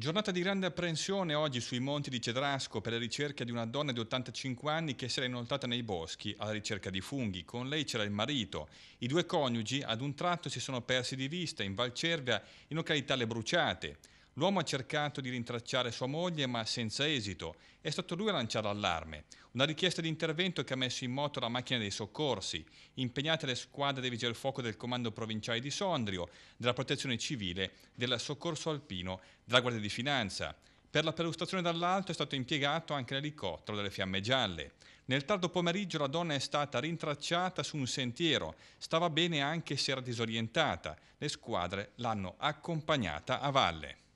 Giornata di grande apprensione oggi sui monti di Cedrasco per la ricerca di una donna di 85 anni che si era inoltrata nei boschi alla ricerca di funghi. Con lei c'era il marito. I due coniugi ad un tratto si sono persi di vista in Valcervia, in località Le Bruciate. L'uomo ha cercato di rintracciare sua moglie ma senza esito. È stato lui a lanciare allarme. Una richiesta di intervento che ha messo in moto la macchina dei soccorsi, impegnate le squadre dei vigili del fuoco del comando provinciale di Sondrio, della protezione civile, del soccorso alpino, della Guardia di Finanza. Per la perlustrazione dall'alto è stato impiegato anche l'elicottero delle fiamme gialle. Nel tardo pomeriggio la donna è stata rintracciata su un sentiero, stava bene anche se era disorientata. Le squadre l'hanno accompagnata a valle.